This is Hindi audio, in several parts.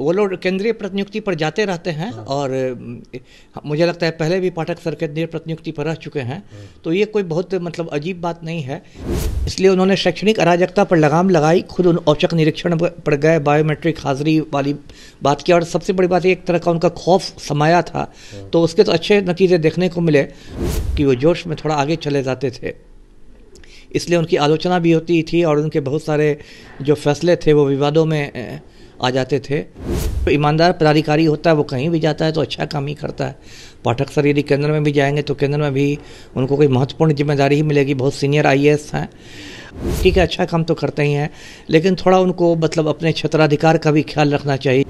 वो लोग केंद्रीय प्रतिनियुक्ति पर जाते रहते हैं हाँ। और मुझे लगता है पहले भी पाठक सर केंद्रीय प्रतिनियुक्ति पर रह चुके हैं हाँ। तो ये कोई बहुत मतलब अजीब बात नहीं है इसलिए उन्होंने शैक्षणिक अराजकता पर लगाम लगाई खुद उन औचक निरीक्षण पर गए बायोमेट्रिक हाजिरी वाली बात की और सबसे बड़ी बात एक तरह का उनका खौफ समाया था हाँ। तो उसके तो अच्छे नतीजे देखने को मिले कि वो जोश में थोड़ा आगे चले जाते थे इसलिए उनकी आलोचना भी होती थी और उनके बहुत सारे जो फैसले थे वो विवादों में आ जाते थे तो ईमानदार पदाधिकारी होता है वो कहीं भी जाता है तो अच्छा काम ही करता है पाठक सर यदि केंद्र में भी जाएंगे तो केंद्र में भी उनको कोई महत्वपूर्ण जिम्मेदारी ही मिलेगी बहुत सीनियर आई हैं ठीक है अच्छा काम तो करते ही हैं लेकिन थोड़ा उनको मतलब अपने क्षेत्राधिकार का भी ख्याल रखना चाहिए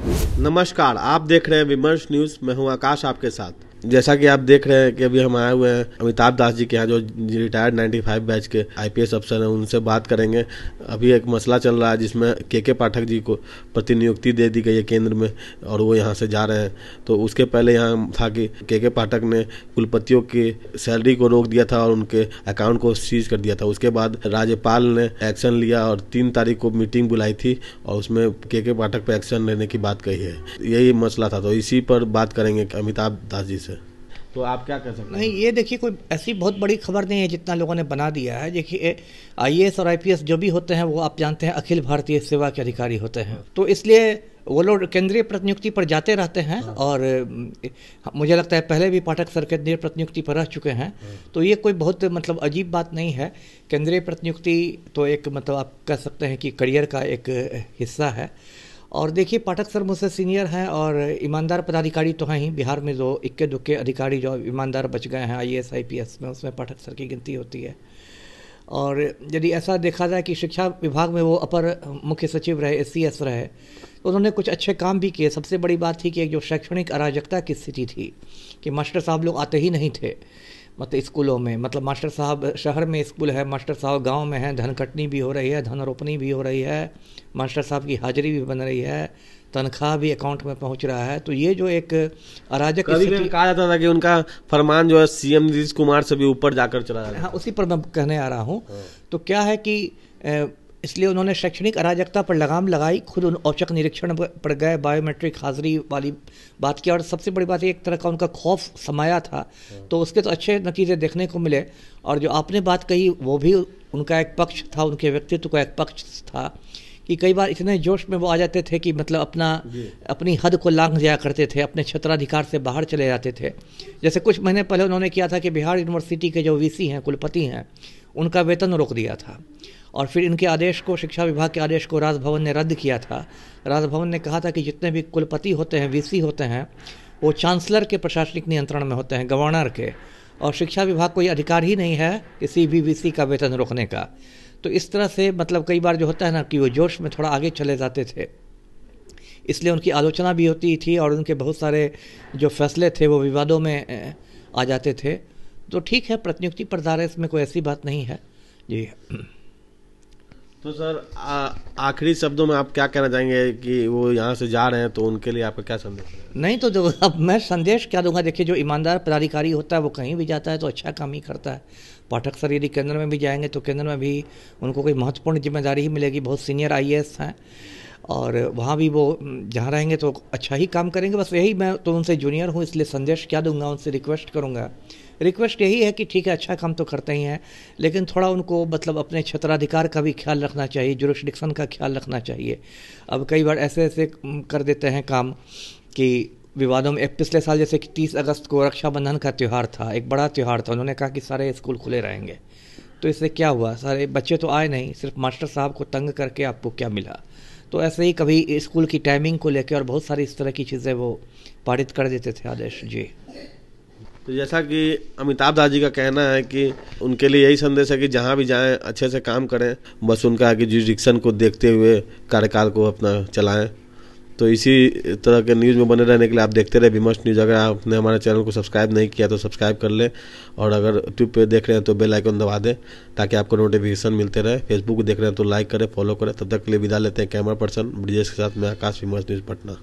नमस्कार आप देख रहे हैं विमर्श न्यूज़ मैं हूँ आकाश आपके साथ जैसा कि आप देख रहे हैं कि अभी हम आए हुए हैं अमिताभ दास जी के यहाँ जो रिटायर्ड 95 बैच के आईपीएस अफसर हैं उनसे बात करेंगे अभी एक मसला चल रहा है जिसमें के के पाठक जी को प्रतिनियुक्ति दे दी गई है केंद्र में और वो यहाँ से जा रहे हैं तो उसके पहले यहाँ था कि के के पाठक ने कुलपतियों की सैलरी को रोक दिया था और उनके अकाउंट को सीज कर दिया था उसके बाद राज्यपाल ने एक्शन लिया और तीन तारीख को मीटिंग बुलाई थी और उसमें के के पाठक पर एक्शन लेने की बात कही है यही मसला था तो इसी पर बात करेंगे अमिताभ दास जी से तो आप क्या कर सकते नहीं ये देखिए कोई ऐसी बहुत बड़ी खबर नहीं है जितना लोगों ने बना दिया है देखिए आई और आई जो भी होते हैं वो आप जानते हैं अखिल भारतीय सेवा के अधिकारी होते हैं तो इसलिए वो लोग केंद्रीय प्रतिनियुक्ति पर जाते रहते हैं हाँ। और मुझे लगता है पहले भी पाठक सर केंद्रीय प्रतिनियुक्ति पर रह चुके हैं हाँ। तो ये कोई बहुत मतलब अजीब बात नहीं है केंद्रीय प्रतिनियुक्ति तो एक मतलब आप कह सकते हैं कि करियर का एक हिस्सा है और देखिए पाठक सर मुझसे सीनियर हैं और ईमानदार पदाधिकारी तो हैं ही बिहार में जो इक्के दुक्के अधिकारी जो ईमानदार बच गए हैं आई पी एस में उसमें पाठक सर की गिनती होती है और यदि ऐसा देखा जाए कि शिक्षा विभाग में वो अपर मुख्य सचिव रहे एस सी रहे तो उन्होंने कुछ अच्छे काम भी किए सबसे बड़ी बात थी कि एक जो शैक्षणिक अराजकता की स्थिति थी कि मास्टर साहब लोग आते ही नहीं थे मतलब स्कूलों में मतलब मास्टर साहब शहर में स्कूल है मास्टर साहब गांव में है धन कटनी भी हो रही है धन रोपनी भी हो रही है मास्टर साहब की हाजिरी भी बन रही है तनख्वाह भी अकाउंट में पहुंच रहा है तो ये जो एक अराजक कहा जाता था कि उनका फरमान जो है सीएम नीतीश कुमार से भी ऊपर जाकर चला जाता हाँ उसी पर मैं कहने आ रहा हूँ हाँ। तो क्या है कि इसलिए उन्होंने शैक्षणिक अराजकता पर लगाम लगाई खुद उन औचक निरीक्षण पर गए बायोमेट्रिक हाजिरी वाली बात की और सबसे बड़ी बात एक तरह का उनका खौफ समाया था हाँ। तो उसके तो अच्छे नतीजे देखने को मिले और जो आपने बात कही वो भी उनका एक पक्ष था उनके व्यक्तित्व का एक पक्ष था कि कई बार इतने जोश में वो आ जाते थे कि मतलब अपना अपनी हद को लांघ जाया करते थे अपने क्षेत्राधिकार से बाहर चले जाते थे जैसे कुछ महीने पहले उन्होंने किया था कि बिहार यूनिवर्सिटी के जो वीसी हैं कुलपति हैं उनका वेतन रोक दिया था और फिर इनके आदेश को शिक्षा विभाग के आदेश को राजभवन ने रद्द किया था राजभवन ने कहा था कि जितने भी कुलपति होते हैं वीसी होते हैं वो चांसलर के प्रशासनिक नियंत्रण में होते हैं गवर्नर के और शिक्षा विभाग को ये अधिकार ही नहीं है किसी भी वीसी का वेतन रोकने का तो इस तरह से मतलब कई बार जो होता है ना कि वो जोश में थोड़ा आगे चले जाते थे इसलिए उनकी आलोचना भी होती थी और उनके बहुत सारे जो फैसले थे वो विवादों में आ जाते थे तो ठीक है प्रतियुक्ति पर रहे इसमें कोई ऐसी बात नहीं है जी तो सर आखिरी शब्दों में आप क्या कहना चाहेंगे कि वो यहाँ से जा रहे हैं तो उनके लिए आपका क्या संदेश नहीं तो जो अब मैं संदेश क्या दूंगा देखिए जो ईमानदार पदाधिकारी होता है वो कहीं भी जाता है तो अच्छा काम ही करता है पाठक सर यदि केंद्र में भी जाएंगे तो केंद्र में भी उनको कोई महत्वपूर्ण जिम्मेदारी ही मिलेगी बहुत सीनियर आई हैं और वहाँ भी वो जहाँ रहेंगे तो अच्छा ही काम करेंगे बस यही मैं तो उनसे जूनियर हूँ इसलिए संदेश क्या दूंगा उनसे रिक्वेस्ट करूँगा रिक्वेस्ट यही है कि ठीक है अच्छा काम तो करते ही हैं लेकिन थोड़ा उनको मतलब अपने क्षेत्राधिकार का भी ख्याल रखना चाहिए जुरुस्डिक्शन का ख्याल रखना चाहिए अब कई बार ऐसे ऐसे कर देते हैं काम कि विवादों में पिछले साल जैसे कि तीस अगस्त को रक्षाबंधन का त्यौहार था एक बड़ा त्यौहार था उन्होंने कहा कि सारे स्कूल खुले रहेंगे तो इससे क्या हुआ सारे बच्चे तो आए नहीं सिर्फ मास्टर साहब को तंग करके आपको क्या मिला तो ऐसे ही कभी स्कूल की टाइमिंग को लेकर और बहुत सारी इस तरह की चीज़ें वो पारित कर देते थे आदेश जी तो जैसा कि अमिताभ दास जी का कहना है कि उनके लिए यही संदेश है कि जहाँ भी जाएं अच्छे से काम करें बस उनका है कि रिक्शन को देखते हुए कार्यकाल को अपना चलाएं तो इसी तरह के न्यूज़ में बने रहने के लिए आप देखते रहे विमर्श न्यूज़ अगर आपने हमारे चैनल को सब्सक्राइब नहीं किया तो सब्सक्राइब कर लें और अगर यूट्यूब पर देख रहे हैं तो बेल आइकन दबा दें ताकि आपको नोटिफिकेशन मिलते रहे फेसबुक देख रहे हैं तो लाइक करें फॉलो करें तब तक के लिए विदा लेते हैं कैमरा पर्सन ब्रिजेश के साथ मैं आकाश विमर्श न्यूज़ पटना